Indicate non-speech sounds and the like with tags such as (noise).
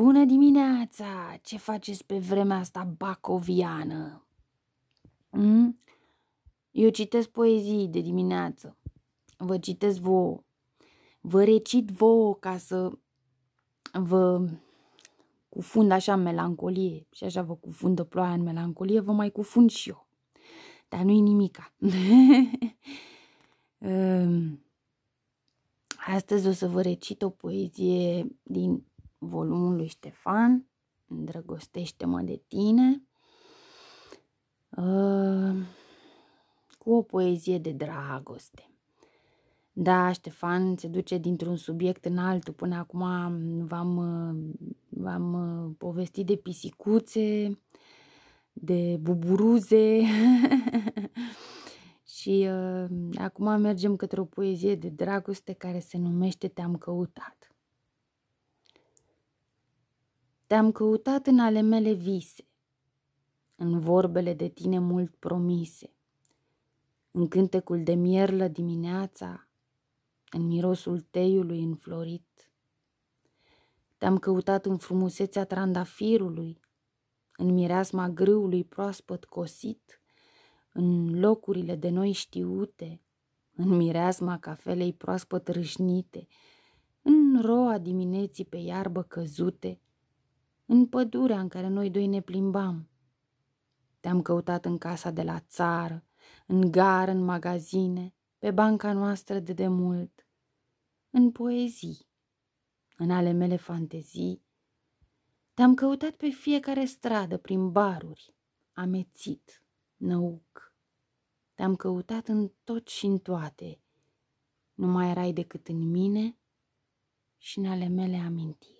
Bună dimineața! Ce faceți pe vremea asta bacoviană? Mm? Eu citesc poezii de dimineață. Vă citesc vouă. Vă recit vouă ca să vă cufund așa în melancolie și așa vă cufundă ploaia în melancolie, vă mai cufund și eu. Dar nu-i nimica. (laughs) Ehm, astăzi o să vă recit o poezie din volumul lui Ștefan, Îndrăgostește-mă de tine, uh, cu o poezie de dragoste. Da, Ștefan se duce dintr-un subiect în altul. Până acum v-am, uh, v-am uh, povestit de pisicuțe, de buburuze (laughs) și uh, acum mergem către o poezie de dragoste care se numește Te-am căutat. Te-am căutat în ale mele vise, în vorbele de tine mult promise, în cântecul de mierlă dimineața, în mirosul teiului înflorit. Te-am căutat în frumusețea trandafirului, în mireasma grâului proaspăt cosit, în locurile de noi știute, în mireasma cafelei proaspăt râșnite, în roa dimineții pe iarbă căzute, în pădurea în care noi doi ne plimbam. Te-am căutat în casa de la țară, în gară, în magazine, pe banca noastră de demult, în poezii, în ale mele fantezii. Te-am căutat pe fiecare stradă, prin baruri, amețit, năuc. Te-am căutat în tot și în toate. Nu mai erai decât în mine și în ale mele amintiri.